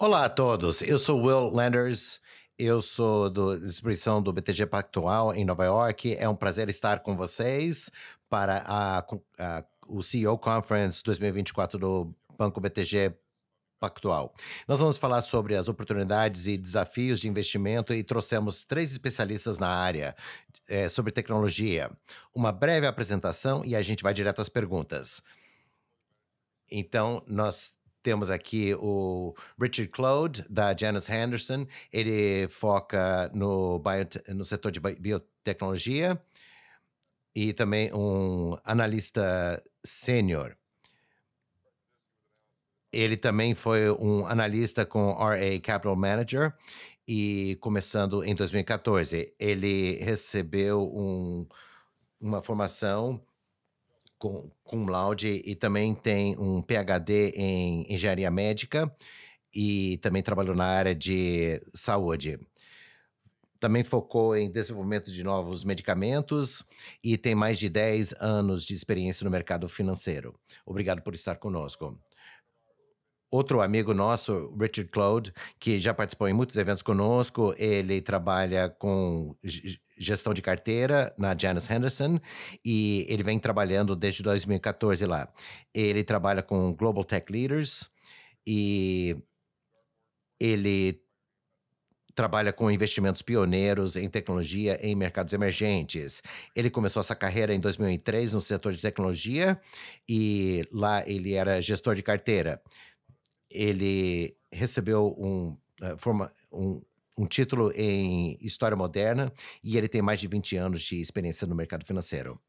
Olá a todos, eu sou Will Landers, eu sou da distribuição do BTG Pactual em Nova York. É um prazer estar com vocês para a, a, o CEO Conference 2024 do Banco BTG Pactual. Nós vamos falar sobre as oportunidades e desafios de investimento e trouxemos três especialistas na área é, sobre tecnologia. Uma breve apresentação e a gente vai direto às perguntas. Então, nós temos aqui o Richard Claude da Janus Henderson. Ele foca no, no setor de biotecnologia e também um analista sênior. Ele também foi um analista com RA Capital Manager e começando em 2014, ele recebeu um, uma formação com, com laude e também tem um PhD em engenharia médica e também trabalhou na área de saúde. Também focou em desenvolvimento de novos medicamentos e tem mais de 10 anos de experiência no mercado financeiro. Obrigado por estar conosco outro amigo nosso, Richard Cloud, que já participou em muitos eventos conosco, ele trabalha com gestão de carteira na Janice Henderson e ele vem trabalhando desde 2014 lá. Ele trabalha com Global Tech Leaders e ele trabalha com investimentos pioneiros em tecnologia em mercados emergentes. Ele começou essa carreira em 2003 no setor de tecnologia e lá ele era gestor de carteira ele recebeu um, eh, forma, um, um título em História Moderna e ele tem mais de 20 anos de experiência no mercado financeiro.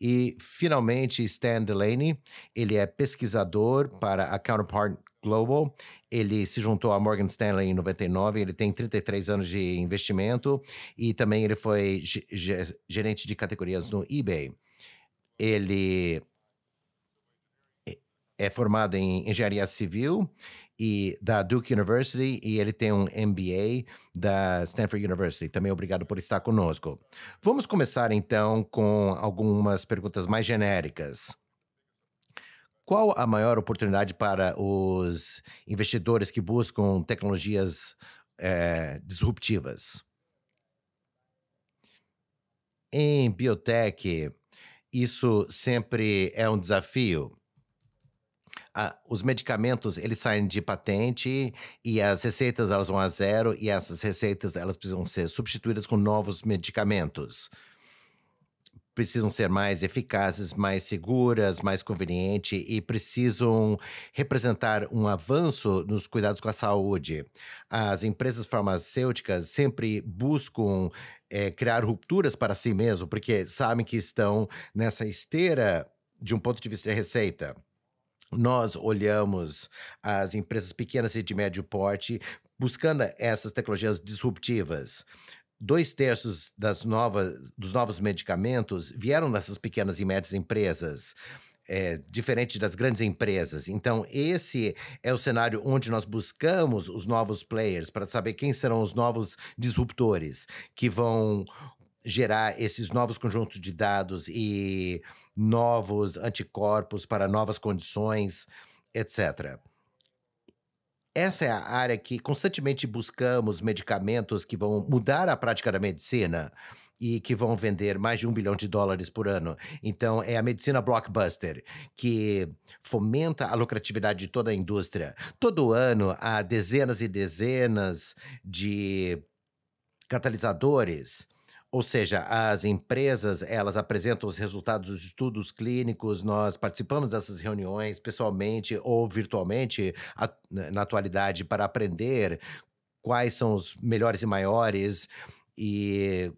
E, finalmente, Stan Delaney, ele é pesquisador para a Counterpart Global. Ele se juntou à Morgan Stanley em 99, ele tem 33 anos de investimento e também ele foi gerente de categorias no eBay. Ele é formado em engenharia civil e da Duke University e ele tem um MBA da Stanford University. Também obrigado por estar conosco. Vamos começar então com algumas perguntas mais genéricas. Qual a maior oportunidade para os investidores que buscam tecnologias é, disruptivas? Em biotech, isso sempre é um desafio os medicamentos eles saem de patente e as receitas elas vão a zero e essas receitas elas precisam ser substituídas com novos medicamentos. Precisam ser mais eficazes, mais seguras, mais convenientes e precisam representar um avanço nos cuidados com a saúde. As empresas farmacêuticas sempre buscam é, criar rupturas para si mesmo, porque sabem que estão nessa esteira de um ponto de vista de receita nós olhamos as empresas pequenas e de médio porte buscando essas tecnologias disruptivas. Dois terços das novas, dos novos medicamentos vieram dessas pequenas e médias empresas. É, diferente das grandes empresas. Então, esse é o cenário onde nós buscamos os novos players para saber quem serão os novos disruptores que vão gerar esses novos conjuntos de dados e novos anticorpos para novas condições, etc. Essa é a área que constantemente buscamos medicamentos que vão mudar a prática da medicina e que vão vender mais de um bilhão de dólares por ano. Então, é a medicina blockbuster, que fomenta a lucratividade de toda a indústria. Todo ano, há dezenas e dezenas de catalisadores ou seja, as empresas, elas apresentam os resultados dos estudos clínicos, nós participamos dessas reuniões pessoalmente ou virtualmente, a, na atualidade, para aprender quais são os melhores e maiores e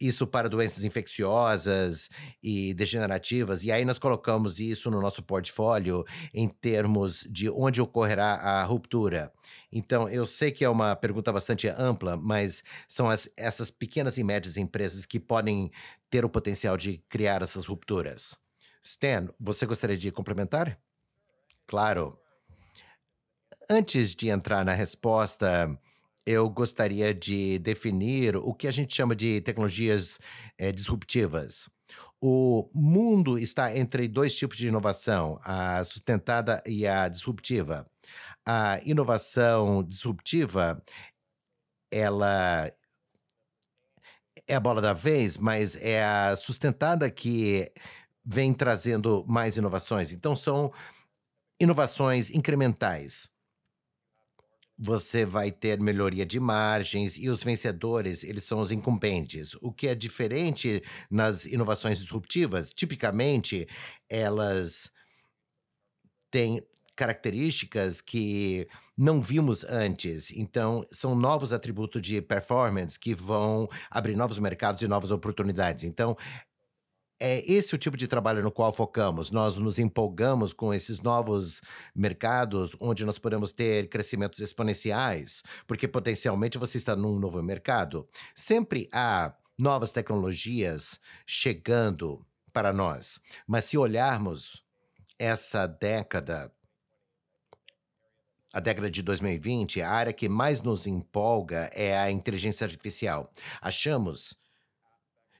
isso para doenças infecciosas e degenerativas, e aí nós colocamos isso no nosso portfólio em termos de onde ocorrerá a ruptura. Então, eu sei que é uma pergunta bastante ampla, mas são as, essas pequenas e médias empresas que podem ter o potencial de criar essas rupturas. Stan, você gostaria de complementar? Claro. Antes de entrar na resposta eu gostaria de definir o que a gente chama de tecnologias é, disruptivas. O mundo está entre dois tipos de inovação, a sustentada e a disruptiva. A inovação disruptiva, ela é a bola da vez, mas é a sustentada que vem trazendo mais inovações. Então, são inovações incrementais você vai ter melhoria de margens e os vencedores, eles são os incumbentes. O que é diferente nas inovações disruptivas, tipicamente elas têm características que não vimos antes. Então, são novos atributos de performance que vão abrir novos mercados e novas oportunidades. Então, é esse o tipo de trabalho no qual focamos. Nós nos empolgamos com esses novos mercados onde nós podemos ter crescimentos exponenciais, porque potencialmente você está num novo mercado. Sempre há novas tecnologias chegando para nós, mas se olharmos essa década, a década de 2020, a área que mais nos empolga é a inteligência artificial. Achamos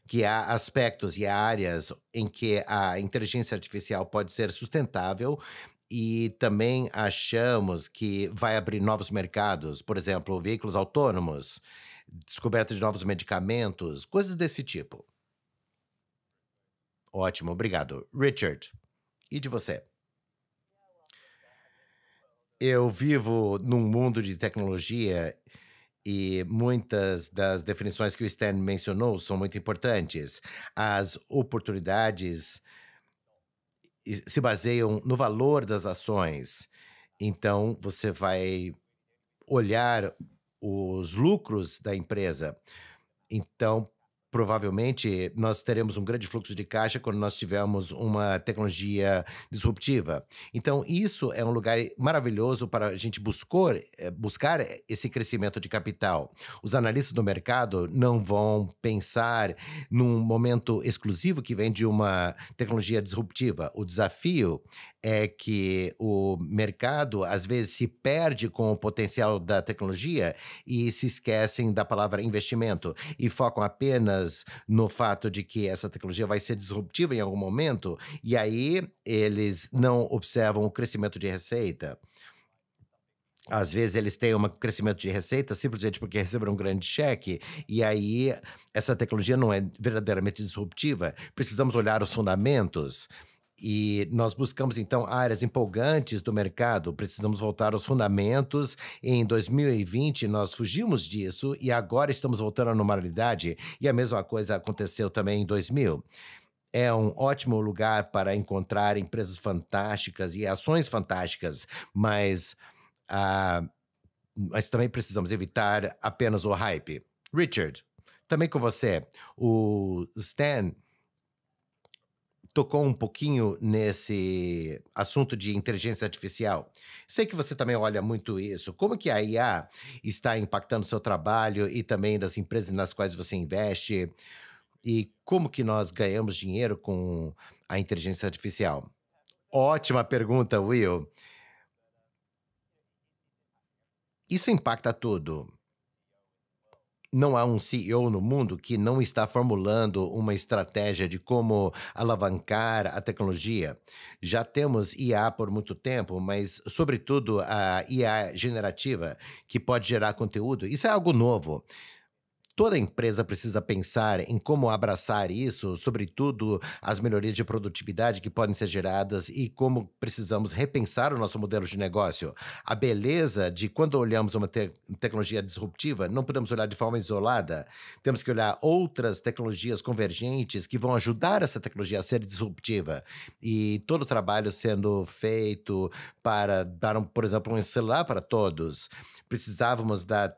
que há aspectos e áreas em que a inteligência artificial pode ser sustentável e também achamos que vai abrir novos mercados, por exemplo, veículos autônomos, descoberta de novos medicamentos, coisas desse tipo. Ótimo, obrigado. Richard, e de você? Eu vivo num mundo de tecnologia e muitas das definições que o Stan mencionou são muito importantes. As oportunidades se baseiam no valor das ações. Então, você vai olhar os lucros da empresa. Então, provavelmente nós teremos um grande fluxo de caixa quando nós tivermos uma tecnologia disruptiva. Então, isso é um lugar maravilhoso para a gente buscar, eh, buscar esse crescimento de capital. Os analistas do mercado não vão pensar num momento exclusivo que vem de uma tecnologia disruptiva. O desafio é que o mercado às vezes se perde com o potencial da tecnologia e se esquecem da palavra investimento e focam apenas no fato de que essa tecnologia vai ser disruptiva em algum momento e aí eles não observam o crescimento de receita. Às vezes eles têm um crescimento de receita simplesmente porque receberam um grande cheque, e aí essa tecnologia não é verdadeiramente disruptiva. Precisamos olhar os fundamentos. E nós buscamos, então, áreas empolgantes do mercado. Precisamos voltar aos fundamentos. Em 2020, nós fugimos disso e agora estamos voltando à normalidade. E a mesma coisa aconteceu também em 2000 é um ótimo lugar para encontrar empresas fantásticas e ações fantásticas, mas, uh, mas também precisamos evitar apenas o hype. Richard, também com você. O Stan tocou um pouquinho nesse assunto de inteligência artificial. Sei que você também olha muito isso. Como que a IA está impactando seu trabalho e também das empresas nas quais você investe? E como que nós ganhamos dinheiro com a inteligência artificial? Ótima pergunta, Will. Isso impacta tudo não há um CEO no mundo que não está formulando uma estratégia de como alavancar a tecnologia. Já temos IA por muito tempo, mas, sobretudo, a IA generativa, que pode gerar conteúdo. Isso é algo novo. Toda empresa precisa pensar em como abraçar isso, sobretudo as melhorias de produtividade que podem ser geradas e como precisamos repensar o nosso modelo de negócio. A beleza de quando olhamos uma te tecnologia disruptiva, não podemos olhar de forma isolada. Temos que olhar outras tecnologias convergentes que vão ajudar essa tecnologia a ser disruptiva. E todo o trabalho sendo feito para dar, um, por exemplo, um celular para todos. Precisávamos da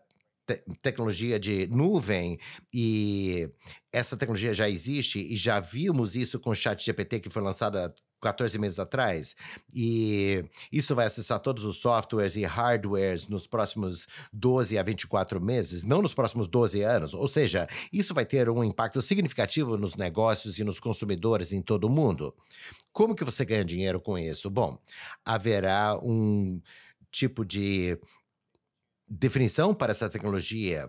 te tecnologia de nuvem e essa tecnologia já existe e já vimos isso com o chat GPT que foi lançado 14 meses atrás. E isso vai acessar todos os softwares e hardwares nos próximos 12 a 24 meses, não nos próximos 12 anos. Ou seja, isso vai ter um impacto significativo nos negócios e nos consumidores em todo o mundo. Como que você ganha dinheiro com isso? Bom, haverá um tipo de definição para essa tecnologia.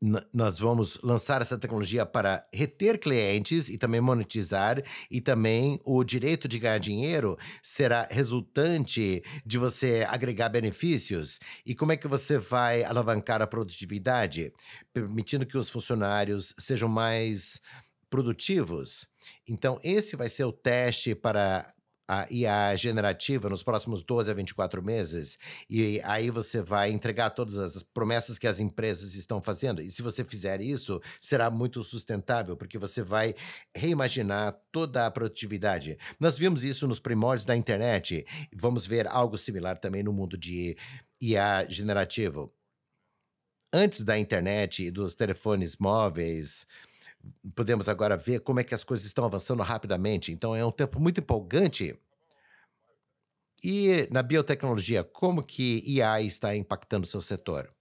N nós vamos lançar essa tecnologia para reter clientes e também monetizar, e também o direito de ganhar dinheiro será resultante de você agregar benefícios. E como é que você vai alavancar a produtividade? Permitindo que os funcionários sejam mais produtivos. Então, esse vai ser o teste para a IA generativa nos próximos 12 a 24 meses, e aí você vai entregar todas as promessas que as empresas estão fazendo. E se você fizer isso, será muito sustentável, porque você vai reimaginar toda a produtividade. Nós vimos isso nos primórdios da internet. Vamos ver algo similar também no mundo de IA generativo. Antes da internet e dos telefones móveis, podemos agora ver como é que as coisas estão avançando rapidamente. Então é um tempo muito empolgante. E na biotecnologia, como que IA está impactando o seu setor?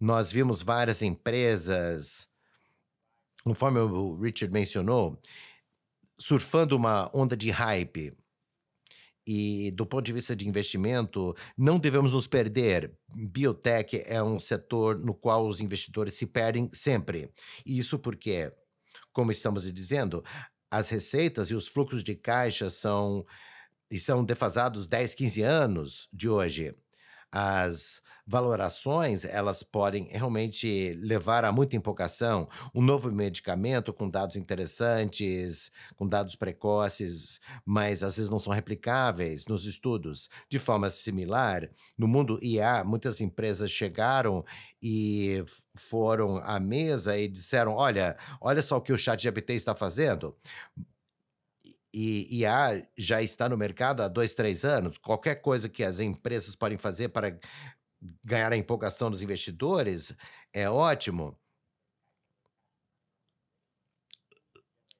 Nós vimos várias empresas, conforme o Richard mencionou, surfando uma onda de hype e do ponto de vista de investimento, não devemos nos perder. Biotech é um setor no qual os investidores se perdem sempre. E isso porque, como estamos dizendo, as receitas e os fluxos de caixa são estão defasados 10, 15 anos de hoje as valorações elas podem realmente levar a muita empolgação. Um novo medicamento com dados interessantes, com dados precoces, mas às vezes não são replicáveis nos estudos de forma similar. No mundo IA, muitas empresas chegaram e foram à mesa e disseram: olha, olha só o que o chat GPT está fazendo e IA já está no mercado há dois, três anos. Qualquer coisa que as empresas podem fazer para ganhar a empolgação dos investidores é ótimo.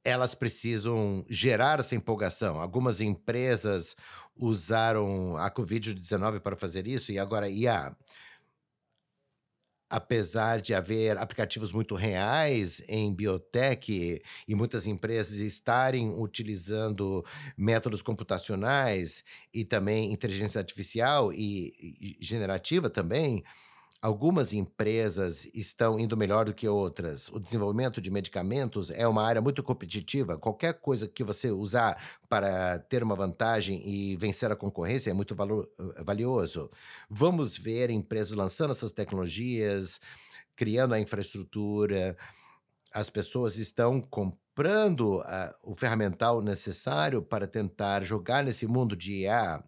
Elas precisam gerar essa empolgação. Algumas empresas usaram a Covid-19 para fazer isso e agora IA apesar de haver aplicativos muito reais em biotech e muitas empresas estarem utilizando métodos computacionais e também inteligência artificial e, e generativa também, Algumas empresas estão indo melhor do que outras. O desenvolvimento de medicamentos é uma área muito competitiva. Qualquer coisa que você usar para ter uma vantagem e vencer a concorrência é muito eh, valioso. Vamos ver empresas lançando essas tecnologias, criando a infraestrutura. As pessoas estão comprando ah, o ferramental necessário para tentar jogar nesse mundo de IA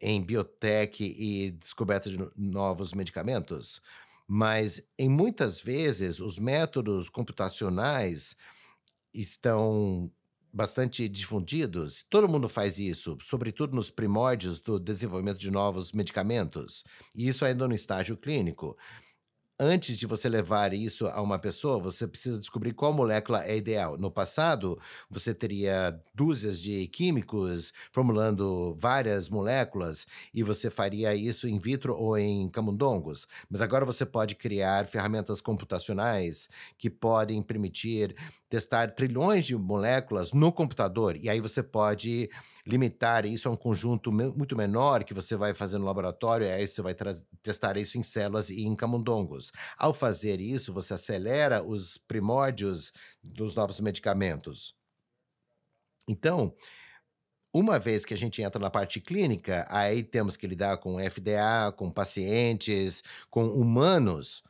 em biotech e descoberta de novos medicamentos, mas em muitas vezes os métodos computacionais estão bastante difundidos. Todo mundo faz isso, sobretudo nos primórdios do desenvolvimento de novos medicamentos, e isso ainda no estágio clínico antes de você levar isso a uma pessoa, você precisa descobrir qual molécula é ideal. No passado, você teria dúzias de químicos formulando várias moléculas e você faria isso in vitro ou em camundongos. Mas agora você pode criar ferramentas computacionais que podem permitir testar trilhões de moléculas no computador, e aí você pode limitar isso a um conjunto muito menor que você vai fazer no laboratório, e aí você vai testar isso em células e em camundongos. Ao fazer isso, você acelera os primórdios dos novos medicamentos. Então, uma vez que a gente entra na parte clínica, aí temos que lidar com FDA, com pacientes, com humanos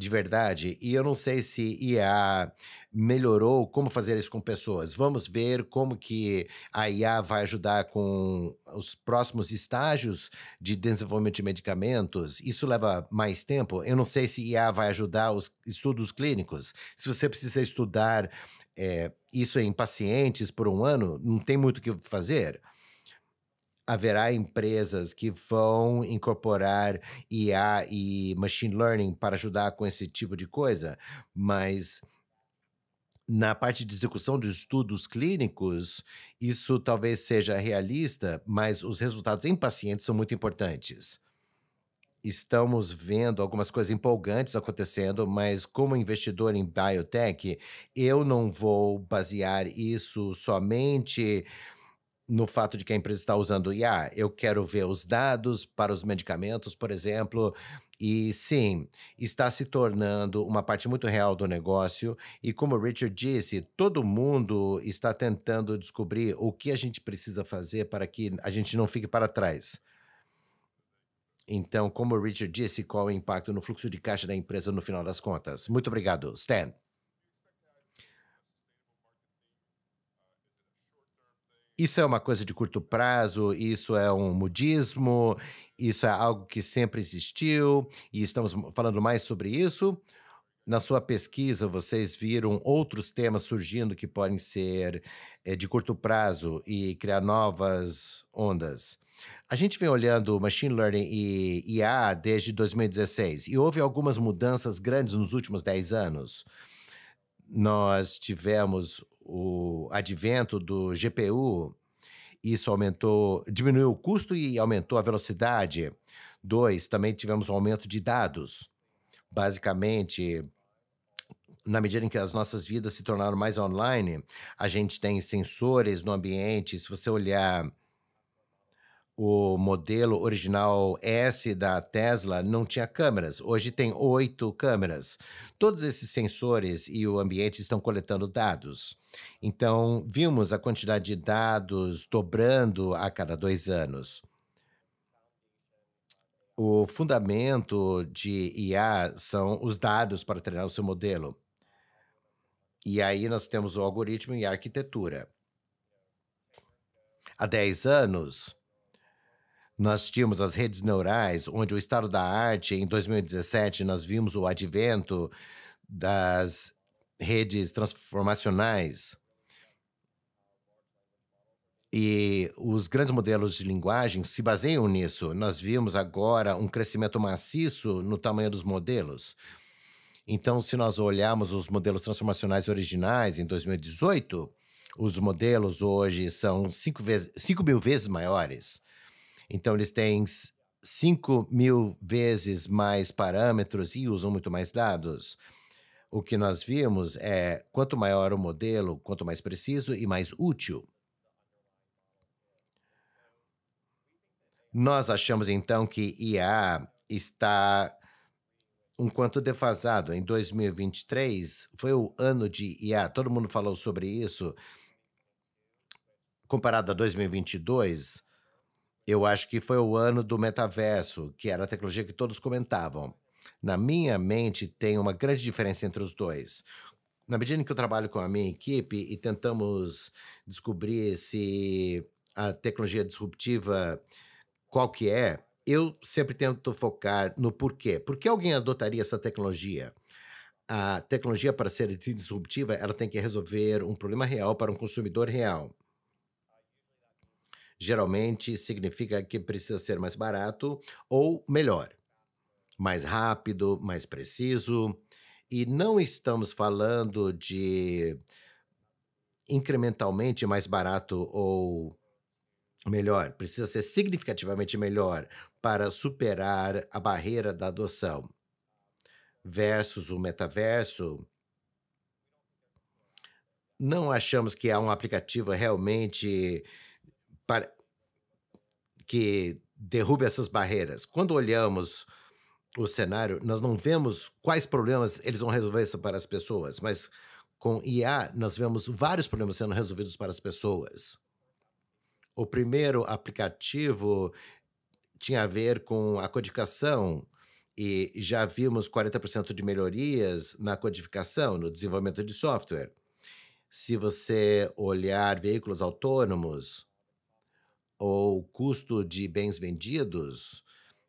de verdade. E eu não sei se IA melhorou como fazer isso com pessoas. Vamos ver como que a IA vai ajudar com os próximos estágios de desenvolvimento de medicamentos. Isso leva mais tempo. Eu não sei se IA vai ajudar os estudos clínicos. Se você precisa estudar é, isso em pacientes por um ano, não tem muito o que fazer haverá empresas que vão incorporar IA e machine learning para ajudar com esse tipo de coisa, mas na parte de execução de estudos clínicos, isso talvez seja realista, mas os resultados em pacientes são muito importantes. Estamos vendo algumas coisas empolgantes acontecendo, mas como investidor em biotech, eu não vou basear isso somente no fato de que a empresa está usando IA. Ah, eu quero ver os dados para os medicamentos, por exemplo. E sim, está se tornando uma parte muito real do negócio. E como o Richard disse, todo mundo está tentando descobrir o que a gente precisa fazer para que a gente não fique para trás. Então, como o Richard disse, qual é o impacto no fluxo de caixa da empresa no final das contas? Muito obrigado, Stan. Isso é uma coisa de curto prazo, isso é um mudismo, isso é algo que sempre existiu e estamos falando mais sobre isso. Na sua pesquisa, vocês viram outros temas surgindo que podem ser é, de curto prazo e criar novas ondas. A gente vem olhando machine learning e IA desde 2016 e houve algumas mudanças grandes nos últimos 10 anos. Nós tivemos o advento do GPU, isso aumentou, diminuiu o custo e aumentou a velocidade. Dois, também tivemos um aumento de dados. Basicamente, na medida em que as nossas vidas se tornaram mais online, a gente tem sensores no ambiente. Se você olhar o modelo original S da Tesla não tinha câmeras, hoje tem oito câmeras. Todos esses sensores e o ambiente estão coletando dados. Então, vimos a quantidade de dados dobrando a cada dois anos. O fundamento de IA são os dados para treinar o seu modelo. E aí nós temos o algoritmo e a arquitetura. Há 10 anos, nós tínhamos as redes neurais, onde o estado da arte, em 2017, nós vimos o advento das redes transformacionais. E os grandes modelos de linguagem se baseiam nisso. Nós vimos agora um crescimento maciço no tamanho dos modelos. Então, se nós olharmos os modelos transformacionais originais em 2018, os modelos hoje são 5 mil vezes maiores. Então, eles têm 5 mil vezes mais parâmetros e usam muito mais dados. O que nós vimos é quanto maior o modelo, quanto mais preciso e mais útil. Nós achamos então que IA está um quanto defasado. Em 2023 foi o ano de IA, todo mundo falou sobre isso. Comparado a 2022, eu acho que foi o ano do metaverso, que era a tecnologia que todos comentavam. Na minha mente, tem uma grande diferença entre os dois. Na medida em que eu trabalho com a minha equipe e tentamos descobrir se a tecnologia disruptiva qual que é, eu sempre tento focar no porquê. Por que alguém adotaria essa tecnologia? A tecnologia, para ser disruptiva, ela tem que resolver um problema real para um consumidor real geralmente significa que precisa ser mais barato ou melhor, mais rápido, mais preciso. E não estamos falando de incrementalmente mais barato ou melhor, precisa ser significativamente melhor para superar a barreira da adoção. Versus o metaverso, não achamos que há um aplicativo realmente para que derrube essas barreiras. Quando olhamos o cenário, nós não vemos quais problemas eles vão resolver para as pessoas, mas com IA nós vemos vários problemas sendo resolvidos para as pessoas. O primeiro aplicativo tinha a ver com a codificação e já vimos 40% de melhorias na codificação, no desenvolvimento de software. Se você olhar veículos autônomos, ou custo de bens vendidos,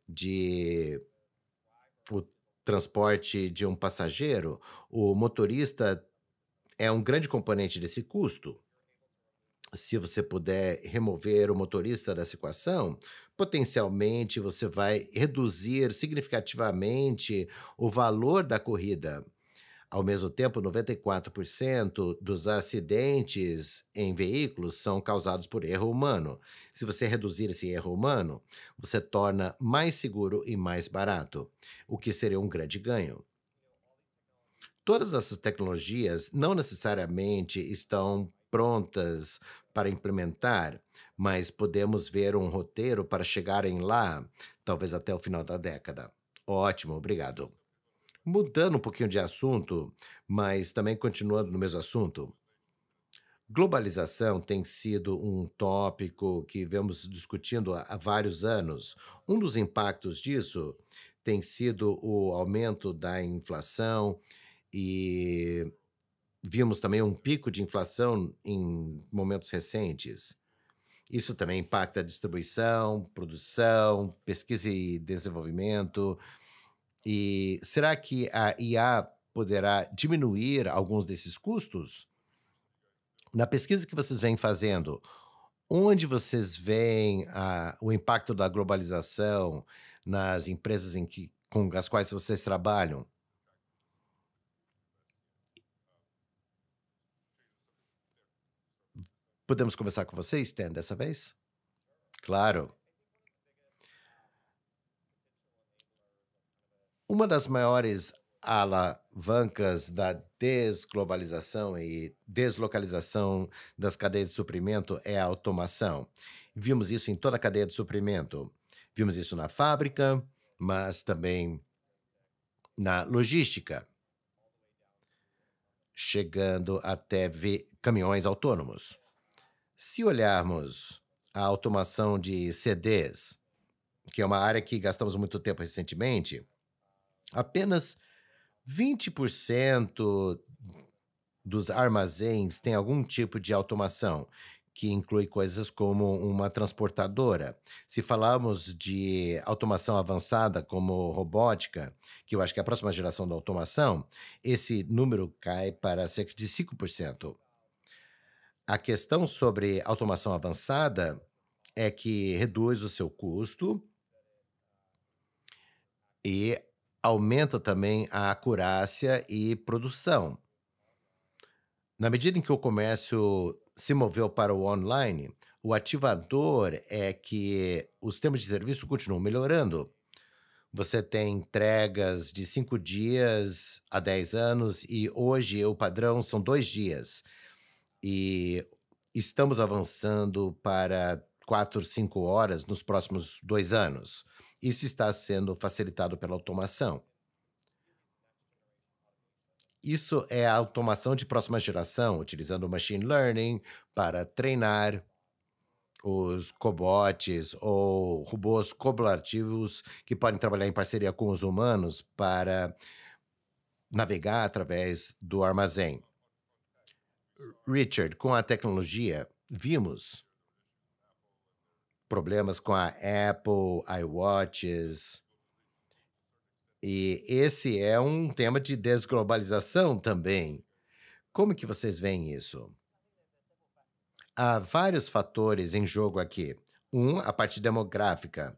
de o transporte de um passageiro, o motorista é um grande componente desse custo. Se você puder remover o motorista dessa equação, potencialmente você vai reduzir significativamente o valor da corrida ao mesmo tempo, 94% dos acidentes em veículos são causados por erro humano. Se você reduzir esse erro humano, você torna mais seguro e mais barato, o que seria um grande ganho. Todas essas tecnologias não necessariamente estão prontas para implementar, mas podemos ver um roteiro para chegarem lá, talvez até o final da década. Ótimo, obrigado. Mudando um pouquinho de assunto, mas também continuando no mesmo assunto, globalização tem sido um tópico que vemos discutindo há vários anos. Um dos impactos disso tem sido o aumento da inflação e vimos também um pico de inflação em momentos recentes. Isso também impacta a distribuição, produção, pesquisa e desenvolvimento, e será que a IA poderá diminuir alguns desses custos? Na pesquisa que vocês vêm fazendo, onde vocês veem a, ah, o impacto da globalização nas empresas em que, com as quais vocês trabalham? Podemos começar com vocês, Stan, dessa vez? Claro. Uma das maiores alavancas da desglobalização e deslocalização das cadeias de suprimento é a automação. Vimos isso em toda a cadeia de suprimento. Vimos isso na fábrica, mas também na logística, chegando até caminhões autônomos. Se olharmos a automação de CDs, que é uma área que gastamos muito tempo recentemente, apenas 20% dos armazéns tem algum tipo de automação, que inclui coisas como uma transportadora. Se falarmos de automação avançada como robótica, que eu acho que é a próxima geração da automação, esse número cai para cerca de 5%. A questão sobre automação avançada é que reduz o seu custo e aumenta também a acurácia e produção. Na medida em que o comércio se moveu para o online, o ativador é que os sistemas de serviço continuam melhorando. Você tem entregas de cinco dias a dez anos e hoje o padrão são dois dias. E estamos avançando para quatro, cinco horas nos próximos dois anos. Isso está sendo facilitado pela automação. Isso é a automação de próxima geração, utilizando machine learning para treinar os cobots ou robôs colaborativos que podem trabalhar em parceria com os humanos para navegar através do armazém. Richard, com a tecnologia, vimos problemas com a Apple, iWatches. E esse é um tema de desglobalização também. Como que vocês veem isso? Há vários fatores em jogo aqui. Um, a parte demográfica.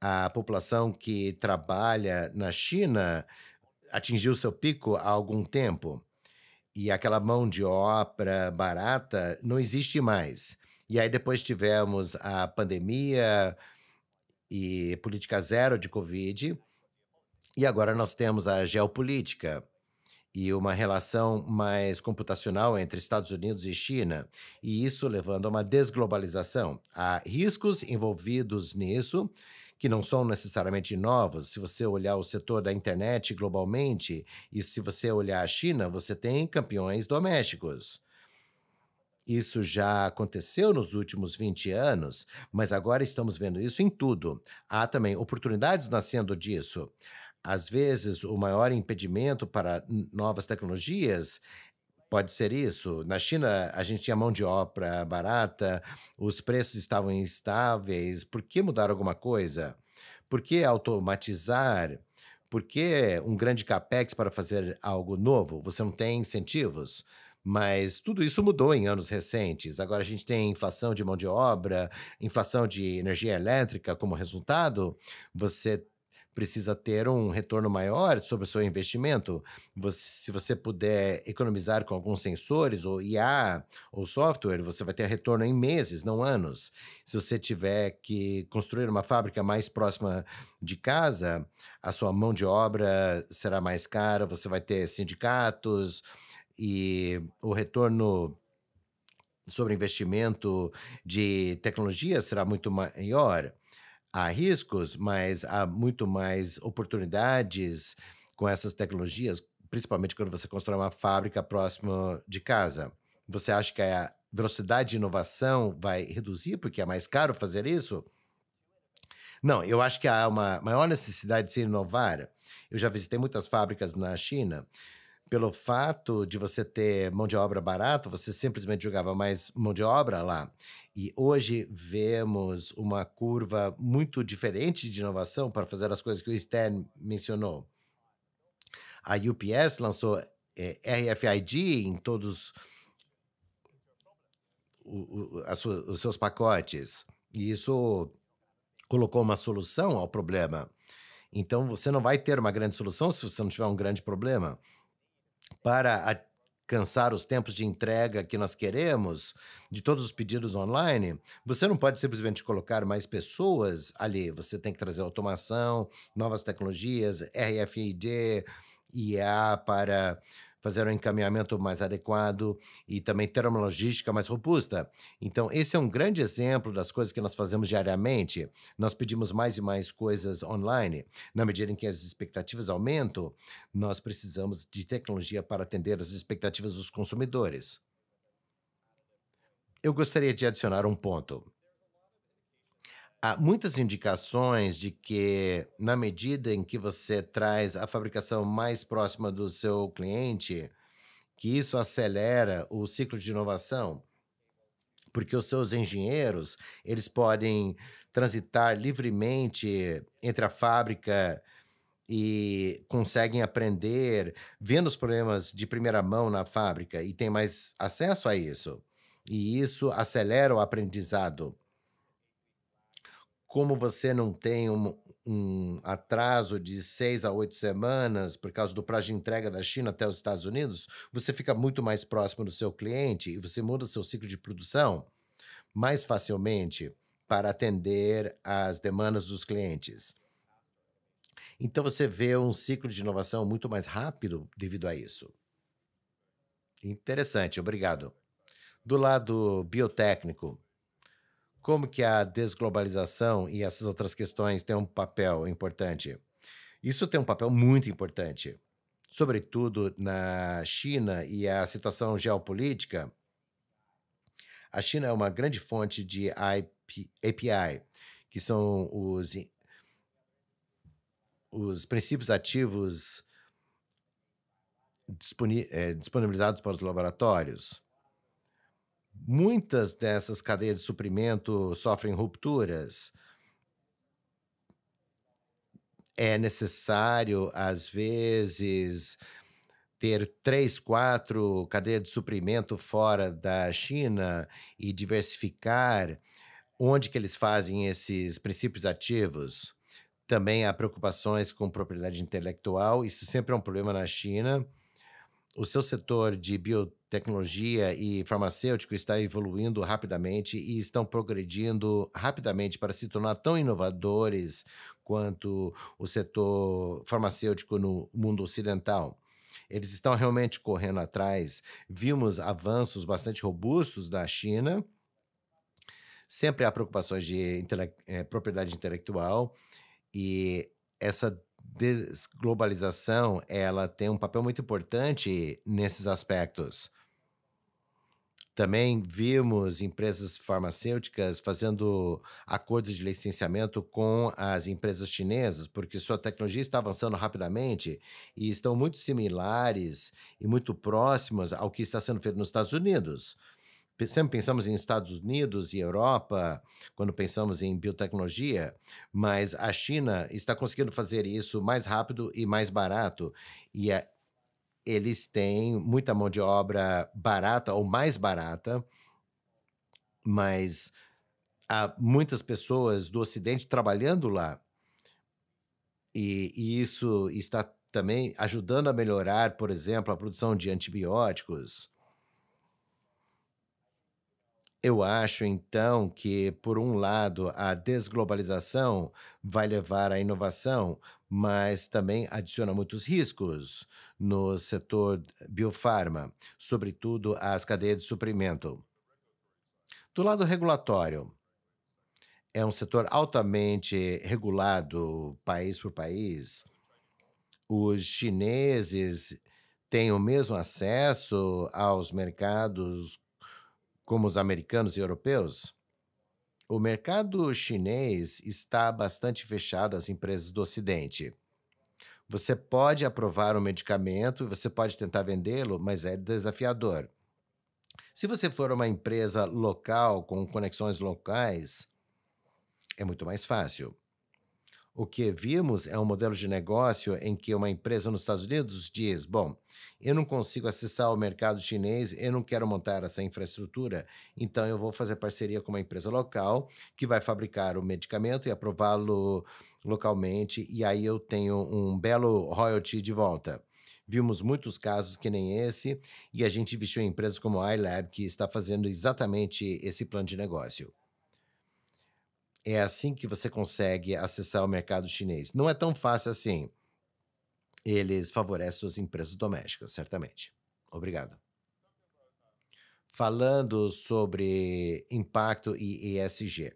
A população que trabalha na China atingiu seu pico há algum tempo. E aquela mão de obra barata não existe mais. E aí depois tivemos a pandemia e política zero de Covid. E agora nós temos a geopolítica e uma relação mais computacional entre Estados Unidos e China, e isso levando a uma desglobalização. Há riscos envolvidos nisso que não são necessariamente novos. Se você olhar o setor da internet globalmente e se você olhar a China, você tem campeões domésticos. Isso já aconteceu nos últimos 20 anos, mas agora estamos vendo isso em tudo. Há também oportunidades nascendo disso. Às vezes, o maior impedimento para novas tecnologias Pode ser isso. Na China, a gente tinha mão de obra barata, os preços estavam instáveis. Por que mudar alguma coisa? Por que automatizar? Por que um grande capex para fazer algo novo? Você não tem incentivos? Mas tudo isso mudou em anos recentes. Agora a gente tem inflação de mão de obra, inflação de energia elétrica como resultado. Você precisa ter um retorno maior sobre o seu investimento. Você, se você puder economizar com alguns sensores, ou IA, ou software, você vai ter retorno em meses, não anos. Se você tiver que construir uma fábrica mais próxima de casa, a sua mão de obra será mais cara, você vai ter sindicatos e o retorno sobre investimento de tecnologia será muito maior. Há riscos, mas há muito mais oportunidades com essas tecnologias, principalmente quando você constrói uma fábrica próximo de casa. Você acha que a velocidade de inovação vai reduzir porque é mais caro fazer isso? Não, eu acho que há uma maior necessidade de se inovar. Eu já visitei muitas fábricas na China pelo fato de você ter mão de obra barata, você simplesmente jogava mais mão de obra lá. E hoje vemos uma curva muito diferente de inovação para fazer as coisas que o Stan mencionou. A UPS lançou é, RFID em todos os seus pacotes. E isso colocou uma solução ao problema. Então, você não vai ter uma grande solução se você não tiver um grande problema para alcançar os tempos de entrega que nós queremos, de todos os pedidos online, você não pode simplesmente colocar mais pessoas ali. Você tem que trazer automação, novas tecnologias, RFID, IA para fazer um encaminhamento mais adequado e também ter uma logística mais robusta. Então, esse é um grande exemplo das coisas que nós fazemos diariamente. Nós pedimos mais e mais coisas online. Na medida em que as expectativas aumentam, nós precisamos de tecnologia para atender as expectativas dos consumidores. Eu gostaria de adicionar um ponto. Há muitas indicações de que, na medida em que você traz a fabricação mais próxima do seu cliente, que isso acelera o ciclo de inovação, porque os seus engenheiros eles podem transitar livremente entre a fábrica e conseguem aprender vendo os problemas de primeira mão na fábrica e tem mais acesso a isso. E isso acelera o aprendizado como você não tem um, um atraso de seis a oito semanas por causa do prazo de entrega da China até os Estados Unidos, você fica muito mais próximo do seu cliente e você muda seu ciclo de produção mais facilmente para atender às demandas dos clientes. Então você vê um ciclo de inovação muito mais rápido devido a isso. Interessante, obrigado. Do lado biotécnico, como que a desglobalização e essas outras questões têm um papel importante? Isso tem um papel muito importante, sobretudo na China e a situação geopolítica. A China é uma grande fonte de IP, API, que são os, os princípios ativos eh, disponibilizados para os laboratórios. Muitas dessas cadeias de suprimento sofrem rupturas. É necessário, às vezes, ter três, quatro cadeias de suprimento fora da China e diversificar onde que eles fazem esses princípios ativos. Também há preocupações com propriedade intelectual, isso sempre é um problema na China o seu setor de biotecnologia e farmacêutico está evoluindo rapidamente e estão progredindo rapidamente para se tornar tão inovadores quanto o setor farmacêutico no mundo ocidental. Eles estão realmente correndo atrás. Vimos avanços bastante robustos da China. Sempre há preocupações de intele eh, propriedade intelectual e essa desglobalização ela tem um papel muito importante nesses aspectos. Também vimos empresas farmacêuticas fazendo acordos de licenciamento com as empresas chinesas, porque sua tecnologia está avançando rapidamente e estão muito similares e muito próximas ao que está sendo feito nos Estados Unidos sempre pensamos em Estados Unidos e Europa quando pensamos em biotecnologia, mas a China está conseguindo fazer isso mais rápido e mais barato. E a, é, eles têm muita mão de obra barata ou mais barata, mas há muitas pessoas do Ocidente trabalhando lá. e, e isso está também ajudando a melhorar, por exemplo, a produção de antibióticos eu acho, então, que, por um lado, a desglobalização vai levar à inovação, mas também adiciona muitos riscos no setor biofarma, sobretudo as cadeias de suprimento. Do lado regulatório, é um setor altamente regulado, país por país. Os chineses têm o mesmo acesso aos mercados como os americanos e europeus, o mercado chinês está bastante fechado às empresas do Ocidente. Você pode aprovar um medicamento, você pode tentar vendê-lo, mas é desafiador. Se você for uma empresa local com conexões locais, é muito mais fácil. O que vimos é um modelo de negócio em que uma empresa nos Estados Unidos diz: bom, eu não consigo acessar o mercado chinês, eu não quero montar essa infraestrutura, então eu vou fazer parceria com uma empresa local que vai fabricar o medicamento e aprová-lo localmente, e aí eu tenho um belo royalty de volta. Vimos muitos casos que nem esse, e a gente investiu em empresas como a iLab, que está fazendo exatamente esse plano de negócio. É assim que você consegue acessar o mercado chinês. Não é tão fácil assim. Eles favorecem suas empresas domésticas, certamente. Obrigado. Falando sobre impacto e ESG.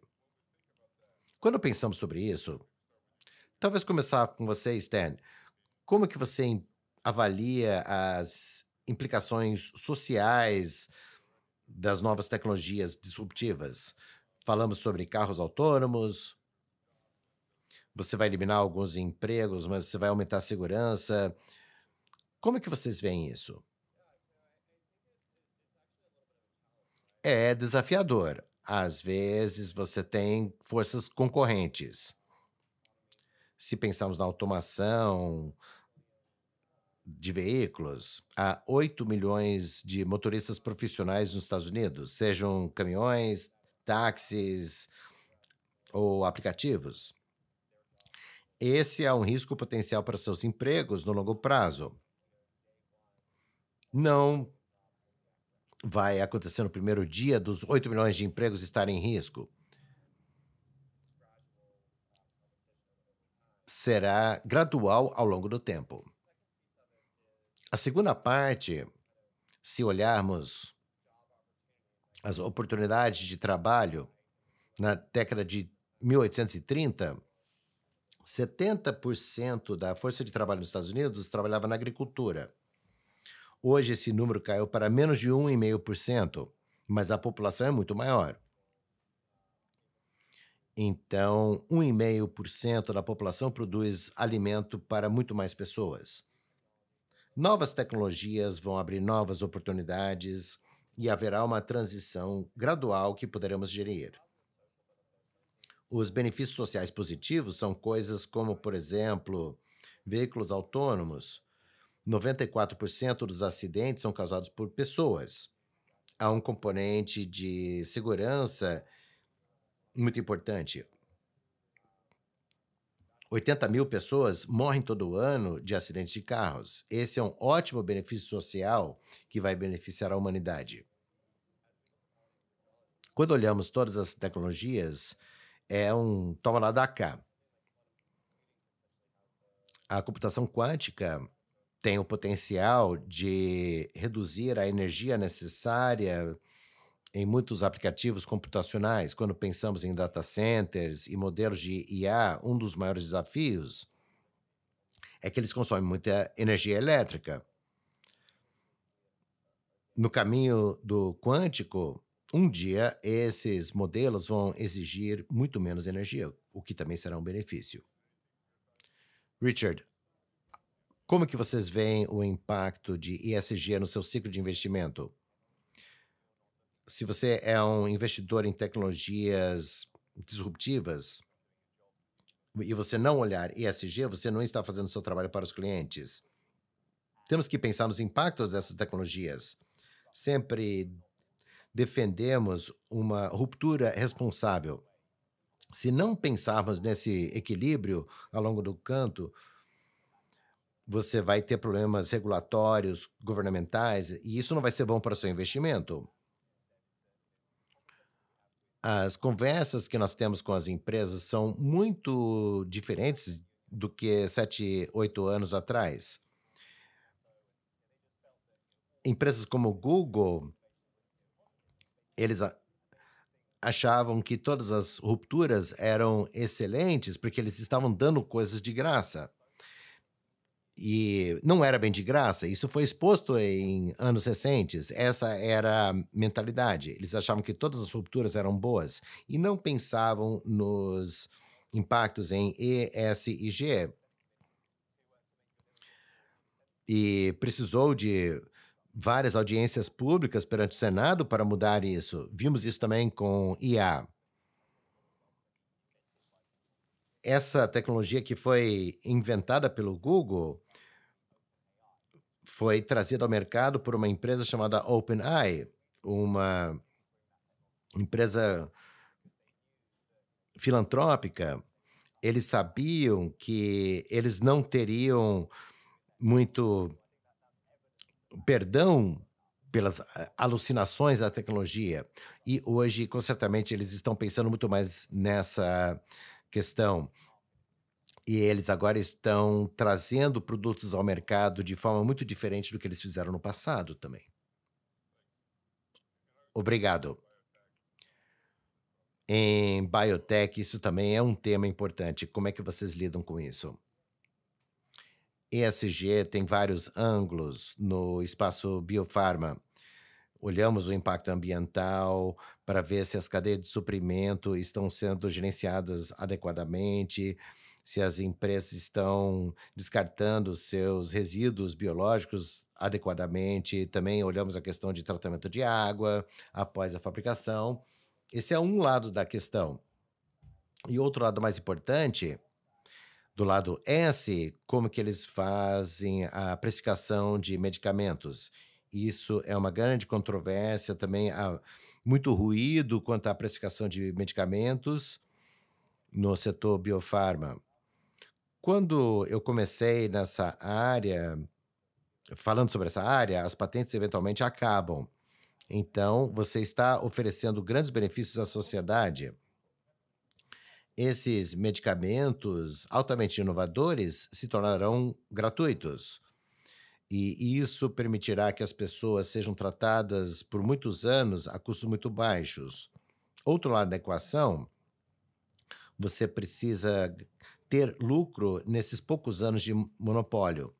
Quando pensamos sobre isso, talvez começar com você, Stan. Como que você avalia as implicações sociais das novas tecnologias disruptivas? Falamos sobre carros autônomos. Você vai eliminar alguns empregos, mas você vai aumentar a segurança. Como é que vocês veem isso? É desafiador. Às vezes você tem forças concorrentes. Se pensarmos na automação, de veículos há 8 milhões de motoristas profissionais nos Estados Unidos, sejam caminhões, táxis ou aplicativos. Esse é um risco potencial para seus empregos no longo prazo. Não vai acontecer no primeiro dia dos 8 milhões de empregos estarem em risco. Será gradual ao longo do tempo. A segunda parte, se olharmos as oportunidades de trabalho na década de 1830, 70% da força de trabalho nos Estados Unidos trabalhava na agricultura. Hoje esse número caiu para menos de 1,5%, mas a população é muito maior. Então, 1,5% da população produz alimento para muito mais pessoas. Novas tecnologias vão abrir novas oportunidades e haverá uma transição gradual que poderemos gerir. Os benefícios sociais positivos são coisas como, por exemplo, veículos autônomos. 94% dos acidentes são causados por pessoas. Há um componente de segurança muito importante. 80 mil pessoas morrem todo ano de acidentes de carros. Esse é um ótimo benefício social que vai beneficiar a humanidade. Quando olhamos todas as tecnologias, é um toma lá da cá. A computação quântica tem o potencial de reduzir a energia necessária em muitos aplicativos computacionais, quando pensamos em data centers e modelos de IA, um dos maiores desafios é que eles consomem muita energia elétrica. No caminho do quântico, um dia esses modelos vão exigir muito menos energia, o que também será um benefício. Richard, como que vocês veem o impacto de ESG no seu ciclo de investimento? se você é um investidor em tecnologias disruptivas e você não olhar ESG, você não está fazendo seu trabalho para os clientes. Temos que pensar nos impactos dessas tecnologias. Sempre defendemos uma ruptura responsável. Se não pensarmos nesse equilíbrio ao longo do canto, você vai ter problemas regulatórios, governamentais, e isso não vai ser bom para o seu investimento as conversas que nós temos com as empresas são muito diferentes do que sete, oito anos atrás. Empresas como Google, eles achavam que todas as rupturas eram excelentes porque eles estavam dando coisas de graça e não era bem de graça. Isso foi exposto em anos recentes. Essa era a mentalidade. Eles achavam que todas as rupturas eram boas e não pensavam nos impactos em E, S e G. E precisou de várias audiências públicas perante o Senado para mudar isso. Vimos isso também com IA. essa tecnologia que foi inventada pelo Google foi trazida ao mercado por uma empresa chamada OpenAI, uma empresa filantrópica. Eles sabiam que eles não teriam muito perdão pelas eh, alucinações da tecnologia. E hoje, com certamente, eles estão pensando muito mais nessa questão. E eles agora estão trazendo produtos ao mercado de forma muito diferente do que eles fizeram no passado também. Obrigado. Em biotech, isso também é um tema importante. Como é que vocês lidam com isso? ESG tem vários ângulos no espaço biofarma. Olhamos o impacto ambiental para ver se as cadeias de suprimento estão sendo gerenciadas adequadamente, se as empresas estão descartando seus resíduos biológicos adequadamente. Também olhamos a questão de tratamento de água após a fabricação. Esse é um lado da questão. E outro lado mais importante, do lado S, como que eles fazem a precificação de medicamentos. Isso é uma grande controvérsia. Também há muito ruído quanto à precificação de medicamentos no setor biofarma. Quando eu comecei nessa área, falando sobre essa área, as patentes eventualmente acabam. Então, você está oferecendo grandes benefícios à sociedade. Esses medicamentos altamente inovadores se tornarão gratuitos. E, isso permitirá que as pessoas sejam tratadas por muitos anos a custos muito baixos. Outro lado da equação, você precisa ter lucro nesses poucos anos de monopólio.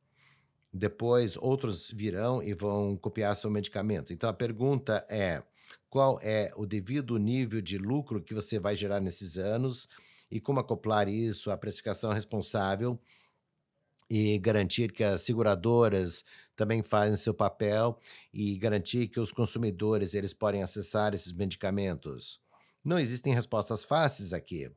Depois, outros virão e vão copiar seu medicamento. Então, a pergunta é: qual é o devido nível de lucro que você vai gerar nesses anos e como acoplar isso à precificação responsável e garantir que as seguradoras também fazem seu papel e garantir que os consumidores eles podem acessar esses medicamentos. Não existem respostas fáceis aqui.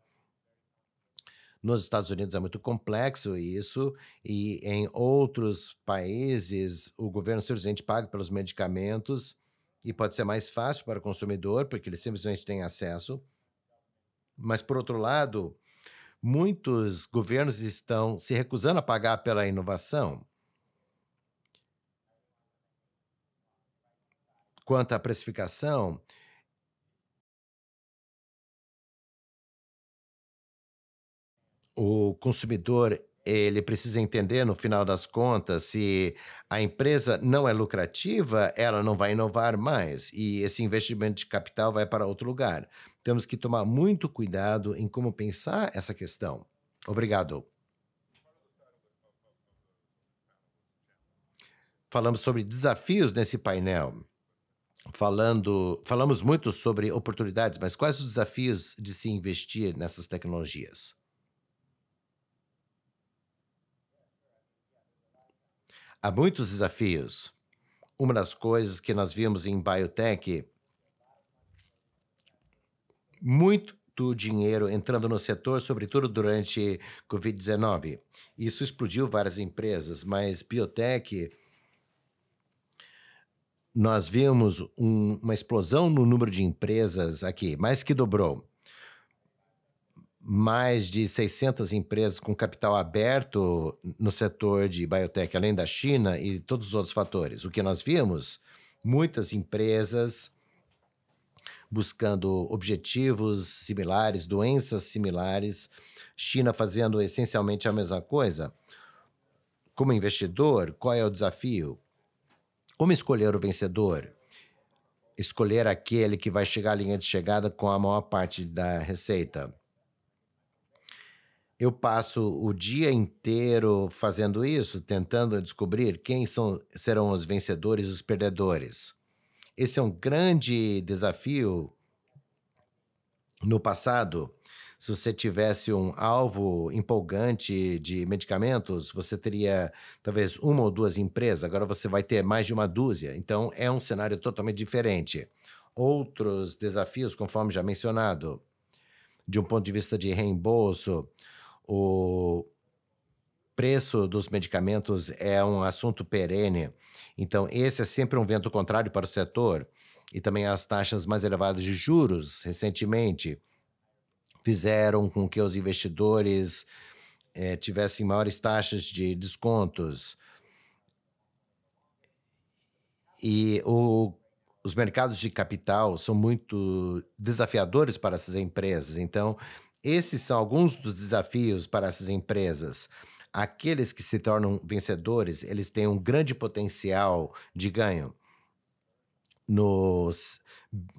Nos Estados Unidos é muito complexo isso, e em outros países o governo simplesmente paga pelos medicamentos e pode ser mais fácil para o consumidor, porque ele simplesmente tem acesso. Mas, por outro lado, muitos governos estão se recusando a pagar pela inovação. Quanto à precificação, o consumidor ele precisa entender no final das contas se a empresa não é lucrativa, ela não vai inovar mais e esse investimento de capital vai para outro lugar. Temos que tomar muito cuidado em como pensar essa questão. Obrigado. Falamos sobre desafios nesse painel. Falando, falamos muito sobre oportunidades, mas quais os desafios de se investir nessas tecnologias? Há muitos desafios. Uma das coisas que nós vimos em biotech muito dinheiro entrando no setor, sobretudo durante Covid-19. Isso explodiu várias empresas, mas biotech. Nós vimos um, uma explosão no número de empresas aqui, mais que dobrou. Mais de 600 empresas com capital aberto no setor de biotech, além da China e todos os outros fatores. O que nós vimos? Muitas empresas buscando objetivos similares, doenças similares, China fazendo essencialmente a mesma coisa? Como investidor, qual é o desafio? Como escolher o vencedor? Escolher aquele que vai chegar à linha de chegada com a maior parte da receita. Eu passo o dia inteiro fazendo isso, tentando descobrir quem são, serão os vencedores e os perdedores. Esse é um grande desafio. No passado, se você tivesse um alvo empolgante de medicamentos, você teria talvez uma ou duas empresas, agora você vai ter mais de uma dúzia. Então, é um cenário totalmente diferente. Outros desafios, conforme já mencionado, de um ponto de vista de reembolso, o preço dos medicamentos é um assunto perene. Então, esse é sempre um vento contrário para o setor. E também as taxas mais elevadas de juros, recentemente, fizeram com que os investidores é, tivessem maiores taxas de descontos. E o, os mercados de capital são muito desafiadores para essas empresas. Então, esses são alguns dos desafios para essas empresas aqueles que se tornam vencedores, eles têm um grande potencial de ganho. No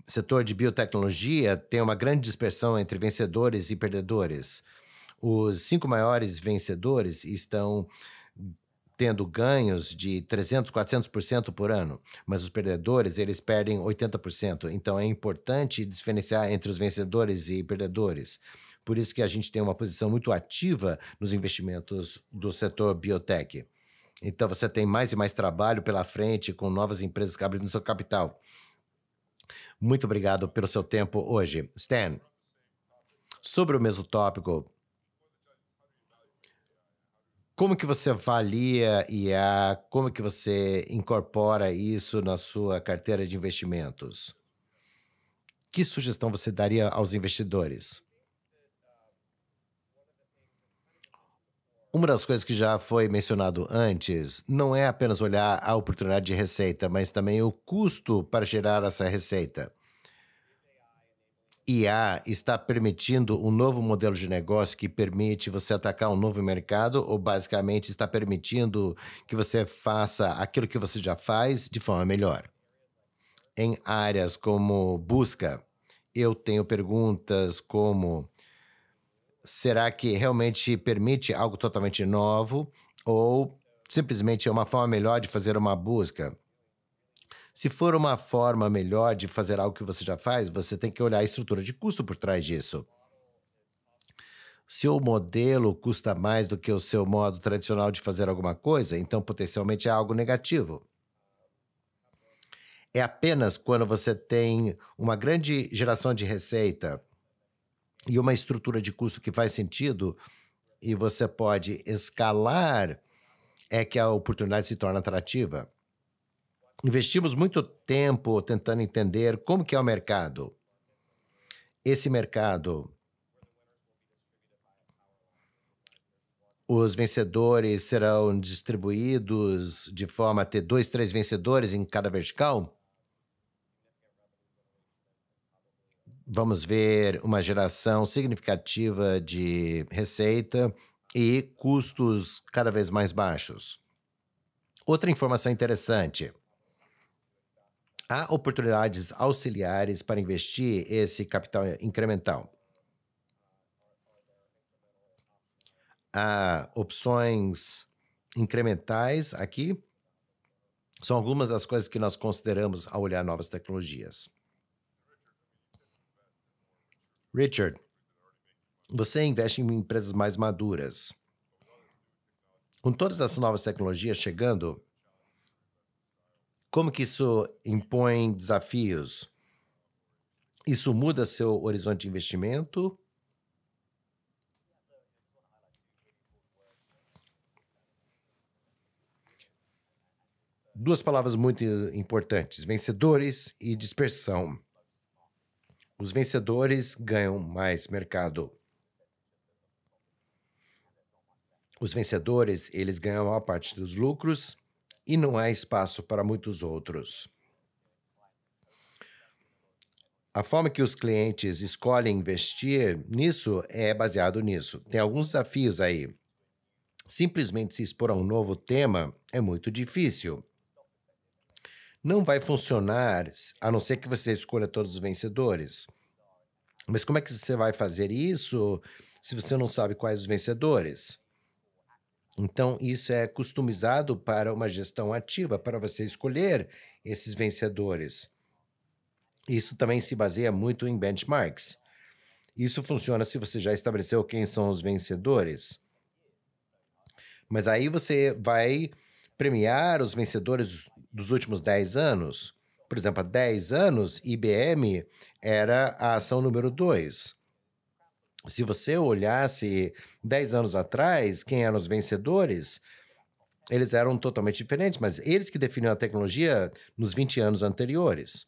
setor de biotecnologia, tem uma grande dispersão entre vencedores e perdedores. Os cinco maiores vencedores estão tendo ganhos de 300, 400% por ano, mas os perdedores, eles perdem 80%. Então é importante diferenciar entre os vencedores e perdedores. Por isso que a gente tem uma posição muito ativa nos investimentos do setor biotech. Então você tem mais e mais trabalho pela frente com novas empresas que abrem no seu capital. Muito obrigado pelo seu tempo hoje. Stan, sobre o mesmo tópico, como que você avalia IA? Como que você incorpora isso na sua carteira de investimentos? Que sugestão você daria aos investidores? Uma das coisas que já foi mencionado antes não é apenas olhar a oportunidade de receita, mas também o custo para gerar essa receita. IA está permitindo um novo modelo de negócio que permite você atacar um novo mercado, ou basicamente está permitindo que você faça aquilo que você já faz de forma melhor. Em áreas como busca, eu tenho perguntas como será que realmente permite algo totalmente novo ou simplesmente é uma forma melhor de fazer uma busca? Se for uma forma melhor de fazer algo que você já faz, você tem que olhar a estrutura de custo por trás disso. Se o modelo custa mais do que o seu modo tradicional de fazer alguma coisa, então potencialmente é algo negativo. É apenas quando você tem uma grande geração de receita e uma estrutura de custo que faz sentido e você pode escalar, é que a oportunidade se torna atrativa. Investimos muito tempo tentando entender como que é o mercado. Esse mercado os vencedores serão distribuídos de forma a ter dois, três vencedores em cada vertical? vamos ver uma geração significativa de receita e custos cada vez mais baixos. Outra informação interessante. Há oportunidades auxiliares para investir esse capital incremental. Há opções incrementais aqui. São algumas das coisas que nós consideramos ao olhar novas tecnologias. Richard, você investe em empresas mais maduras. Com todas as novas tecnologias chegando, como que isso impõe desafios? Isso muda seu horizonte de investimento? Duas palavras muito importantes: vencedores e dispersão. Os vencedores ganham mais mercado. Os vencedores, eles ganham a parte dos lucros e não há espaço para muitos outros. A forma que os clientes escolhem investir nisso é baseado nisso. Tem alguns desafios aí. Simplesmente se expor a um novo tema é muito difícil não vai funcionar, a não ser que você escolha todos os vencedores. Mas como é que você vai fazer isso se você não sabe quais os vencedores? Então, isso é customizado para uma gestão ativa, para você escolher esses vencedores. Isso também se baseia muito em benchmarks. Isso funciona se você já estabeleceu quem são os vencedores. Mas aí você vai premiar os vencedores dos últimos 10 anos. Por exemplo, há 10 anos, IBM era a ação número 2. Se você olhasse 10 anos atrás, quem eram os vencedores, eles eram totalmente diferentes, mas eles que definiam a tecnologia nos 20 anos anteriores.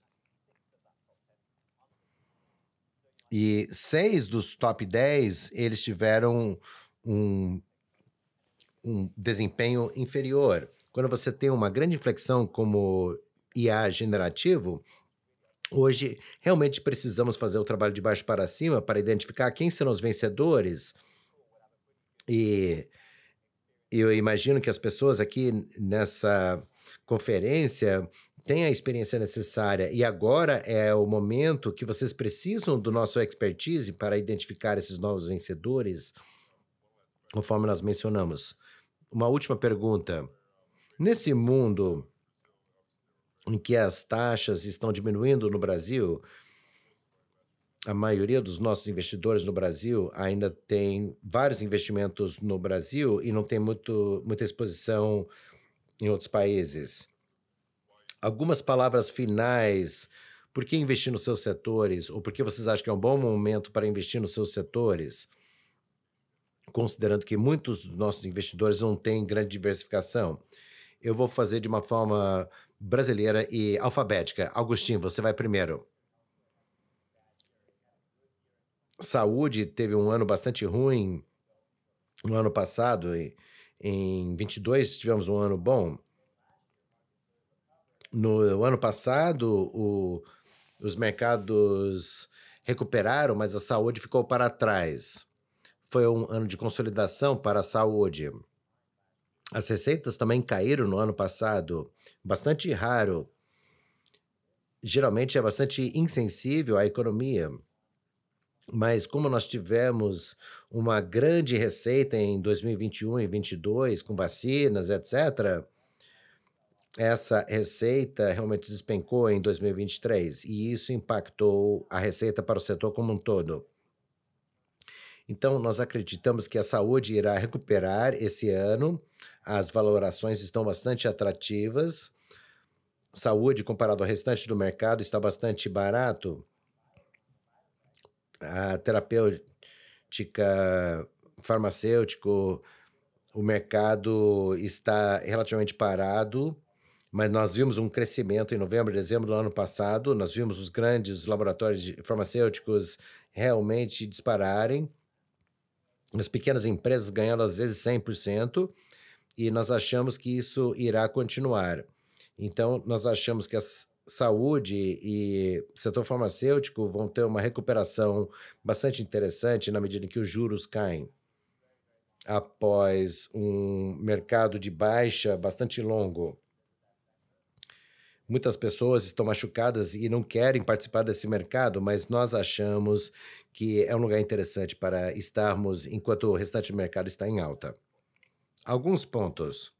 E seis dos top 10, eles tiveram um, um desempenho inferior. Quando você tem uma grande inflexão como IA generativo, hoje realmente precisamos fazer o trabalho de baixo para cima para identificar quem serão os vencedores. E eu imagino que as pessoas aqui nessa conferência têm a experiência necessária e agora é o momento que vocês precisam do nosso expertise para identificar esses novos vencedores, conforme nós mencionamos. Uma última pergunta. Nesse mundo em que as taxas estão diminuindo no Brasil, a maioria dos nossos investidores no Brasil ainda tem vários investimentos no Brasil e não tem muito, muita exposição em outros países. Algumas palavras finais. Por que investir nos seus setores? Ou por que vocês acham que é um bom momento para investir nos seus setores? Considerando que muitos dos nossos investidores não têm grande diversificação. Eu vou fazer de uma forma brasileira e alfabética. Agostinho, você vai primeiro. Saúde teve um ano bastante ruim no ano passado e em 22 tivemos um ano bom. No ano passado, o, os mercados recuperaram, mas a saúde ficou para trás. Foi um ano de consolidação para a saúde. As receitas também caíram no ano passado, bastante raro. Geralmente é bastante insensível à economia. Mas como nós tivemos uma grande receita em 2021 e 2022 com vacinas, etc., essa receita realmente despencou em 2023 e isso impactou a receita para o setor como um todo. Então, nós acreditamos que a saúde irá recuperar esse ano, as valorações estão bastante atrativas. Saúde, comparado ao restante do mercado, está bastante barato. A terapêutica, farmacêutico, o mercado está relativamente parado mas nós vimos um crescimento em novembro e dezembro do ano passado. Nós vimos os grandes laboratórios farmacêuticos realmente dispararem, as pequenas empresas ganhando às vezes 100% e nós achamos que isso irá continuar. Então, nós achamos que a saúde e setor farmacêutico vão ter uma recuperação bastante interessante na medida em que os juros caem após um mercado de baixa bastante longo. Muitas pessoas estão machucadas e não querem participar desse mercado, mas nós achamos que é um lugar interessante para estarmos enquanto o restante do mercado está em alta alguns pontos.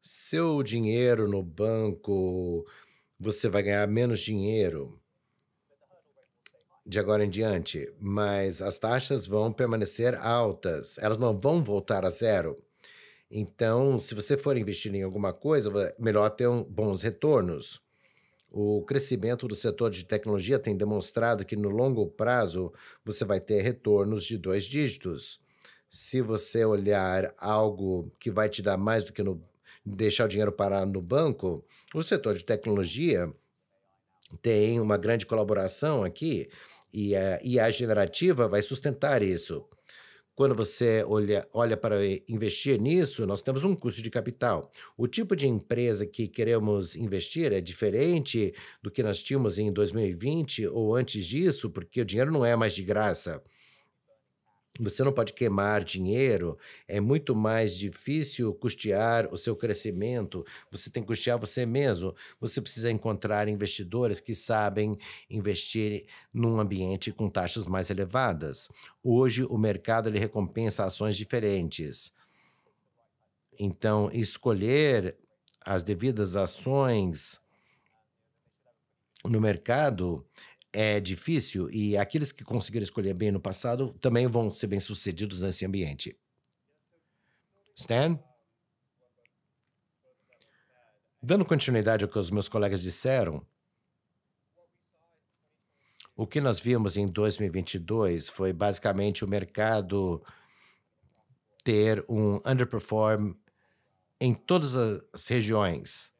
Seu dinheiro no banco, você vai ganhar menos dinheiro de agora em diante, mas as taxas vão permanecer altas, elas não vão voltar a zero. Então, se você for investir em alguma coisa, melhor ter um, bons retornos. O crescimento do setor de tecnologia tem demonstrado que no longo prazo você vai ter retornos de dois dígitos. Se você olhar algo que vai te dar mais do que no, deixar o dinheiro parar no banco, o setor de tecnologia tem uma grande colaboração aqui e a IA generativa vai sustentar isso. Quando você olha, olha para investir nisso, nós temos um custo de capital. O tipo de empresa que queremos investir é diferente do que nós tínhamos em 2020 ou antes disso, porque o dinheiro não é mais de graça você não pode queimar dinheiro, é muito mais difícil custear o seu crescimento. Você tem que custear você mesmo. Você precisa encontrar investidores que sabem investir num ambiente com taxas mais elevadas. Hoje, o mercado ele recompensa ações diferentes. Então, escolher as devidas ações no mercado é difícil e aqueles que conseguiram escolher bem no passado também vão ser bem-sucedidos nesse ambiente. Stan? Dando continuidade ao que os meus colegas disseram, o que nós vimos em 2022 foi basicamente o mercado ter um underperform em todas as regiões.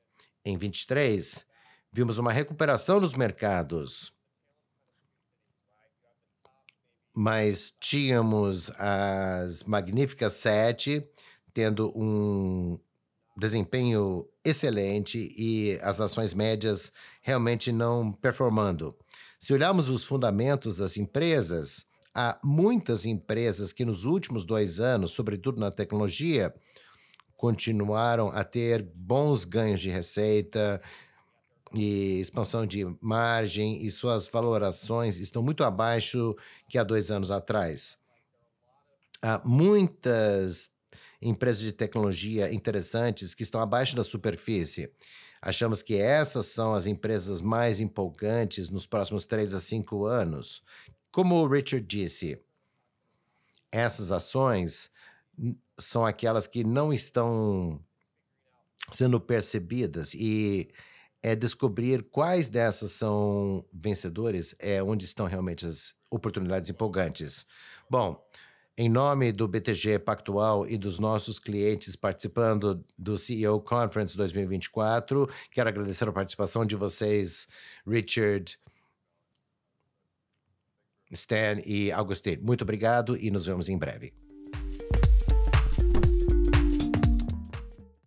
Em 23, vimos uma recuperação nos mercados mas tínhamos as Magníficas Sete tendo um desempenho excelente e as ações médias realmente não performando. Se olharmos os fundamentos das empresas, há muitas empresas que nos últimos dois anos, sobretudo na tecnologia, continuaram a ter bons ganhos de receita, e expansão de margem e suas valorações estão muito abaixo que há dois anos atrás. Há muitas empresas de tecnologia interessantes que estão abaixo da superfície. Achamos que essas são as empresas mais empolgantes nos próximos três a cinco anos. Como o Richard disse, essas ações são aquelas que não estão sendo percebidas e é descobrir quais dessas são vencedores, é onde estão realmente as oportunidades empolgantes. Bom, em nome do BTG Pactual e dos nossos clientes participando do CEO Conference 2024, quero agradecer a participação de vocês, Richard, Stan e Augustin. Muito obrigado e nos vemos em breve.